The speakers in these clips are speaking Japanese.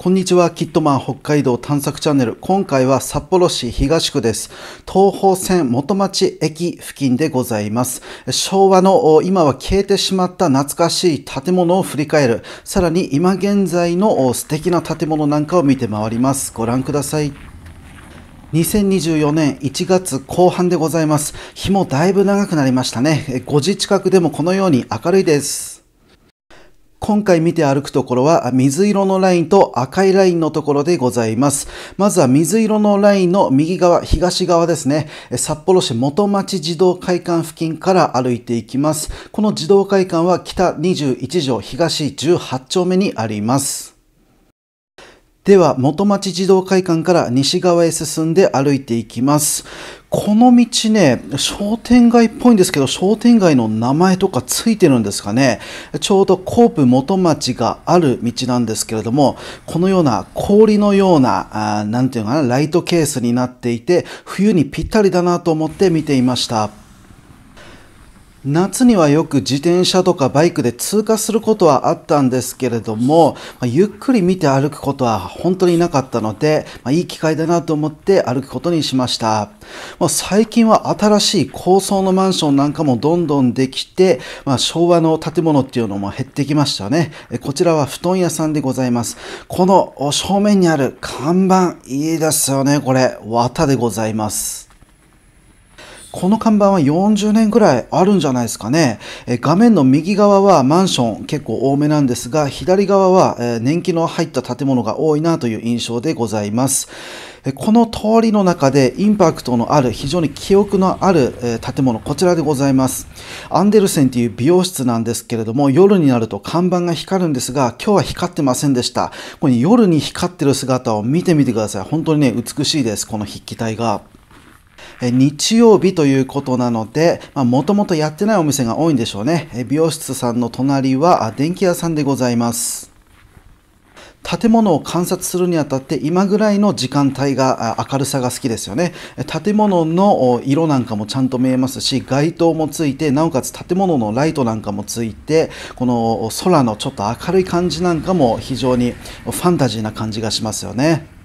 こんにちは、キットマン北海道探索チャンネル。今回は札幌市東区です。東方線元町駅付近でございます。昭和の今は消えてしまった懐かしい建物を振り返る。さらに今現在の素敵な建物なんかを見て回ります。ご覧ください。2024年1月後半でございます。日もだいぶ長くなりましたね。5時近くでもこのように明るいです。今回見て歩くところは水色のラインと赤いラインのところでございます。まずは水色のラインの右側、東側ですね。札幌市元町児童会館付近から歩いていきます。この児童会館は北21条東18丁目にあります。では元町児童会館から西側へ進んで歩いていきますこの道ね、商店街っぽいんですけど、商店街の名前とかついてるんですかね。ちょうどコープ元町がある道なんですけれども、このような氷のような、あなんていうのかな、ライトケースになっていて、冬にぴったりだなと思って見ていました。夏にはよく自転車とかバイクで通過することはあったんですけれども、まあ、ゆっくり見て歩くことは本当になかったので、まあ、いい機会だなと思って歩くことにしました。まあ、最近は新しい高層のマンションなんかもどんどんできて、まあ、昭和の建物っていうのも減ってきましたね。こちらは布団屋さんでございます。この正面にある看板、いいですよね、これ。綿でございます。この看板は40年ぐらいあるんじゃないですかね。え画面の右側はマンション結構多めなんですが、左側は、え年季の入った建物が多いなという印象でございます。この通りの中でインパクトのある非常に記憶のある建物こちらでございますアンデルセンという美容室なんですけれども夜になると看板が光るんですが今日は光ってませんでしたこれ夜に光ってる姿を見てみてください本当にね美しいですこの筆記体が日曜日ということなので、もともとやってないお店が多いんでしょうね。美容室さんの隣は電気屋さんでございます。建物を観察するにあたって今ぐらいの時間帯が明るさが好きですよね建物の色なんかもちゃんと見えますし街灯もついてなおかつ建物のライトなんかもついてこの空のちょっと明るい感じなんかも非常にファンタジーな感じがしますよね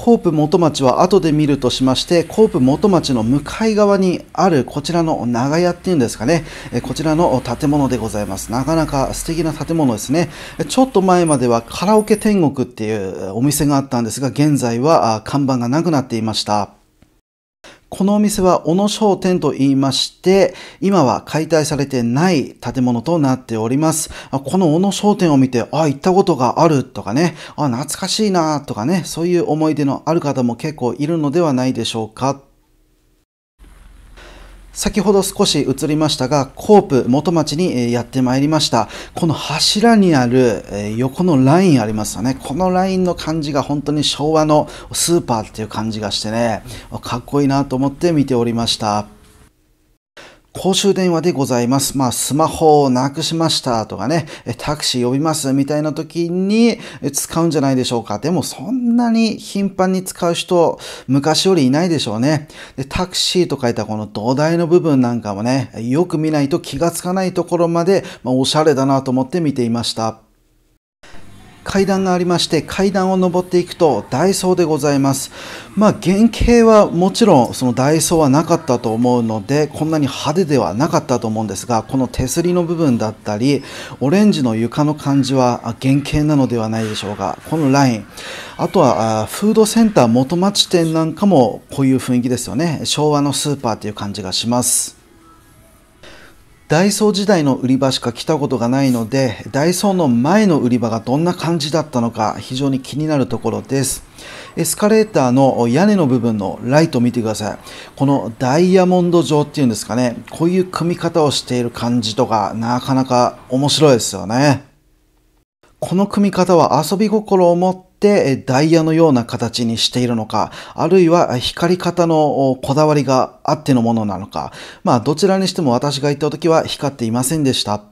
コープ元町は後で見るとしまして、コープ元町の向かい側にあるこちらの長屋っていうんですかね、こちらの建物でございます。なかなか素敵な建物ですね。ちょっと前まではカラオケ天国っていうお店があったんですが、現在は看板がなくなっていました。このお店は小野商店と言いまして、今は解体されてない建物となっております。この小野商店を見て、あ、行ったことがあるとかね、あ、懐かしいなとかね、そういう思い出のある方も結構いるのではないでしょうか。先ほど少し映りましたが、コープ元町にやってまいりました。この柱にある横のラインありますよね。このラインの感じが本当に昭和のスーパーっていう感じがしてね、かっこいいなと思って見ておりました。公衆電話でございます。まあ、スマホをなくしましたとかね、タクシー呼びますみたいな時に使うんじゃないでしょうか。でも、そんなに頻繁に使う人、昔よりいないでしょうね。でタクシーと書いたこの土台の部分なんかもね、よく見ないと気がつかないところまで、まあ、おしゃれだなと思って見ていました。階段がありまして階段を上っていくとダイソーでございますまあ原型はもちろんそのダイソーはなかったと思うのでこんなに派手ではなかったと思うんですがこの手すりの部分だったりオレンジの床の感じは原型なのではないでしょうかこのラインあとはフードセンター元町店なんかもこういう雰囲気ですよね昭和のスーパーという感じがしますダイソー時代の売り場しか来たことがないので、ダイソーの前の売り場がどんな感じだったのか非常に気になるところです。エスカレーターの屋根の部分のライトを見てください。このダイヤモンド状っていうんですかね、こういう組み方をしている感じとか、なかなか面白いですよね。この組み方は遊び心を持ってってダイヤのような形にしているのか、あるいは光り方のこだわりがあってのものなのか、まあどちらにしても私が行った時は光っていませんでした。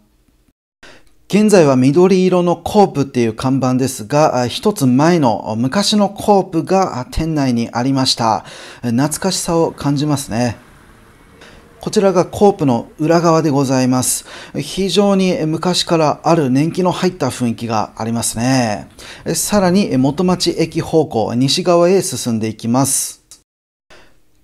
現在は緑色のコープっていう看板ですが、一つ前の昔のコープが店内にありました。懐かしさを感じますね。こちらがコープの裏側でございます。非常に昔からある年季の入った雰囲気がありますね。さらに元町駅方向西側へ進んでいきます。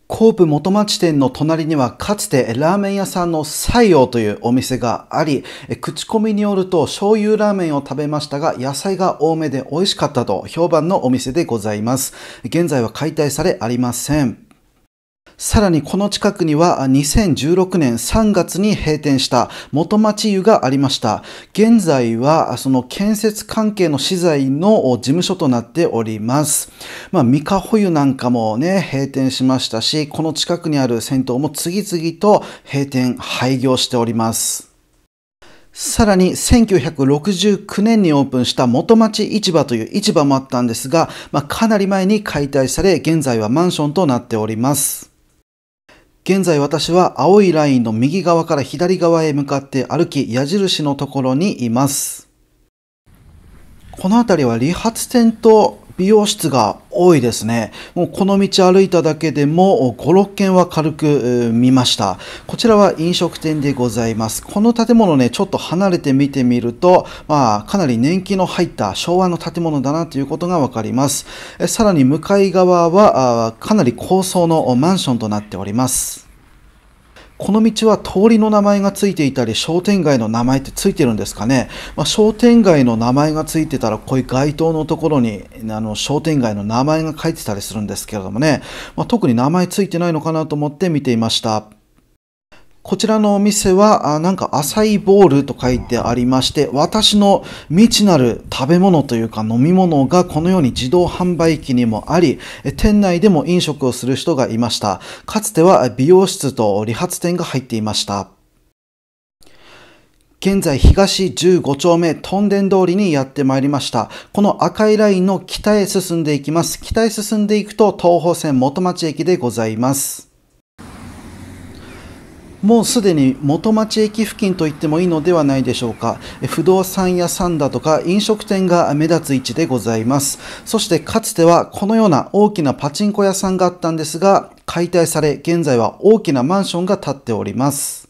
コープ元町店の隣にはかつてラーメン屋さんの西洋というお店があり、口コミによると醤油ラーメンを食べましたが野菜が多めで美味しかったと評判のお店でございます。現在は解体されありません。さらにこの近くには2016年3月に閉店した元町湯がありました。現在はその建設関係の資材の事務所となっております。まあ、三河保湯なんかもね、閉店しましたし、この近くにある銭湯も次々と閉店、廃業しております。さらに1969年にオープンした元町市場という市場もあったんですが、まあ、かなり前に解体され、現在はマンションとなっております。現在私は青いラインの右側から左側へ向かって歩き矢印のところにいます。この辺りは理髪店と美容室が多いですね。もうこの道歩いただけでも5、6軒は軽く見ました。こちらは飲食店でございます。この建物ね、ちょっと離れて見てみると、まあ、かなり年季の入った昭和の建物だなということがわかります。さらに向かい側は、かなり高層のマンションとなっております。この道は通りの名前がついていたり、商店街の名前ってついてるんですかね。まあ、商店街の名前がついてたら、こういう街灯のところに、あの、商店街の名前が書いてたりするんですけれどもね。まあ、特に名前ついてないのかなと思って見ていました。こちらのお店は、あなんか浅いボールと書いてありまして、私の未知なる食べ物というか飲み物がこのように自動販売機にもあり、店内でも飲食をする人がいました。かつては美容室と理髪店が入っていました。現在東15丁目トンデン通りにやってまいりました。この赤いラインの北へ進んでいきます。北へ進んでいくと東方線元町駅でございます。もうすでに元町駅付近と言ってもいいのではないでしょうか不動産屋さんだとか飲食店が目立つ位置でございますそしてかつてはこのような大きなパチンコ屋さんがあったんですが解体され現在は大きなマンションが建っております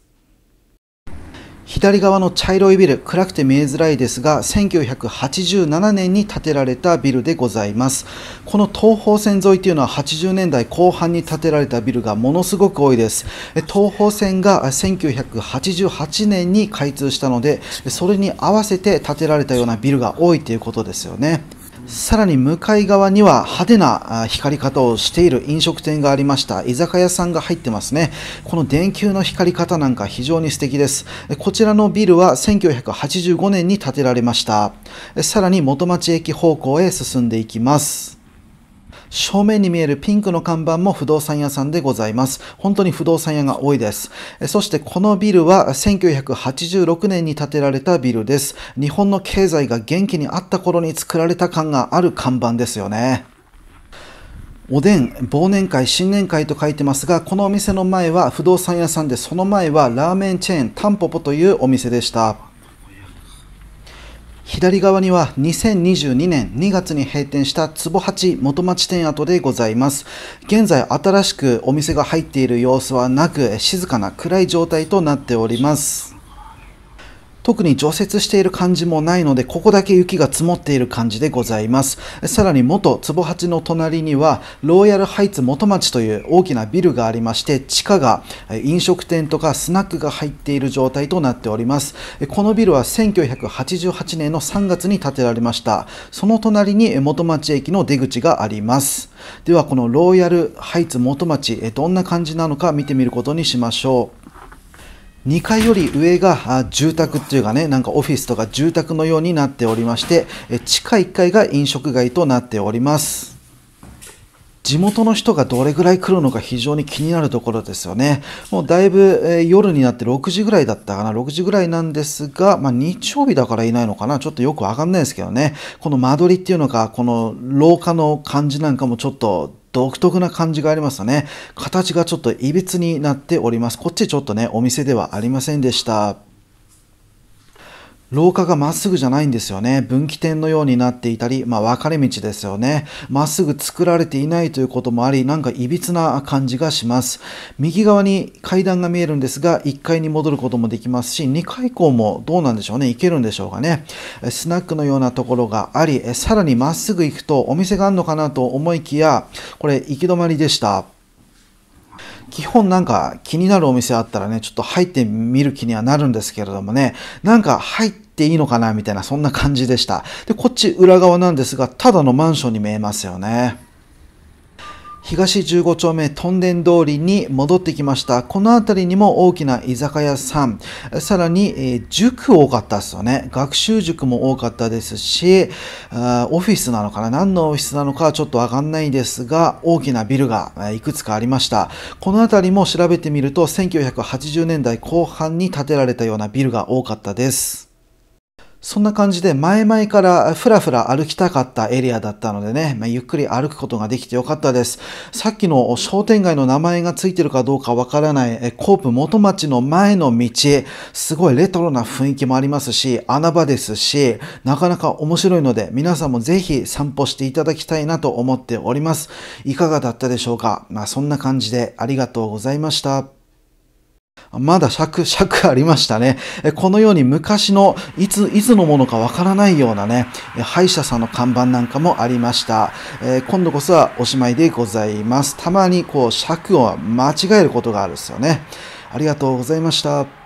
左側の茶色いビル暗くて見えづらいですが1987年に建てられたビルでございますこの東方線沿いというのは80年代後半に建てられたビルがものすごく多いです東方線が1988年に開通したのでそれに合わせて建てられたようなビルが多いということですよねさらに向かい側には派手な光り方をしている飲食店がありました。居酒屋さんが入ってますね。この電球の光り方なんか非常に素敵です。こちらのビルは1985年に建てられました。さらに元町駅方向へ進んでいきます。正面に見えるピンクの看板も不動産屋さんでございます。本当に不動産屋が多いです。そしてこのビルは1986年に建てられたビルです。日本の経済が元気にあった頃に作られた感がある看板ですよね。おでん、忘年会、新年会と書いてますが、このお店の前は不動産屋さんで、その前はラーメンチェーン、タンポポというお店でした。左側には2022年2月に閉店した坪八元町店跡でございます。現在新しくお店が入っている様子はなく、静かな暗い状態となっております。特に除雪している感じもないので、ここだけ雪が積もっている感じでございます。さらに元坪八の隣には、ローヤルハイツ元町という大きなビルがありまして、地下が飲食店とかスナックが入っている状態となっております。このビルは1988年の3月に建てられました。その隣に元町駅の出口があります。では、このローヤルハイツ元町、どんな感じなのか見てみることにしましょう。2階より上が住宅っていうかね、なんかオフィスとか住宅のようになっておりまして、地下1階が飲食街となっております。地元の人がどれぐらい来るのか非常に気になるところですよね。もうだいぶ、え夜になって6時ぐらいだったかな、6時ぐらいなんですが、まあ、日曜日だからいないのかな、ちょっとよくわかんないですけどね。この間取りっていうのか、この廊下の感じなんかもちょっと独特な感じがありますよね。形がちょっといびになっております。こっちちょっとね、お店ではありませんでした。廊下がまっすぐじゃないんですよね。分岐点のようになっていたり、まあ、分かれ道ですよね。まっすぐ作られていないということもあり、なんかいびつな感じがします。右側に階段が見えるんですが、1階に戻ることもできますし、2階以降もどうなんでしょうね。行けるんでしょうかね。スナックのようなところがあり、さらにまっすぐ行くとお店があるのかなと思いきや、これ行き止まりでした。基本なんか気になるお店あったらね、ちょっと入ってみる気にはなるんですけれどもね、なんか入ってっていいのかなみたいな、そんな感じでした。で、こっち裏側なんですが、ただのマンションに見えますよね。東15丁目トンデン通りに戻ってきました。この辺りにも大きな居酒屋さん、さらに、えー、塾多かったですよね。学習塾も多かったですし、あオフィスなのかな何のオフィスなのかちょっとわかんないですが、大きなビルがいくつかありました。この辺りも調べてみると、1980年代後半に建てられたようなビルが多かったです。そんな感じで前々からふらふら歩きたかったエリアだったのでね、まあ、ゆっくり歩くことができてよかったです。さっきの商店街の名前がついてるかどうかわからないコープ元町の前の道、すごいレトロな雰囲気もありますし、穴場ですし、なかなか面白いので皆さんもぜひ散歩していただきたいなと思っております。いかがだったでしょうかまあ、そんな感じでありがとうございました。まだ尺、尺ありましたね。このように昔の、いつ、いつのものかわからないようなね、歯医者さんの看板なんかもありました。えー、今度こそはおしまいでございます。たまにこう尺を間違えることがあるんですよね。ありがとうございました。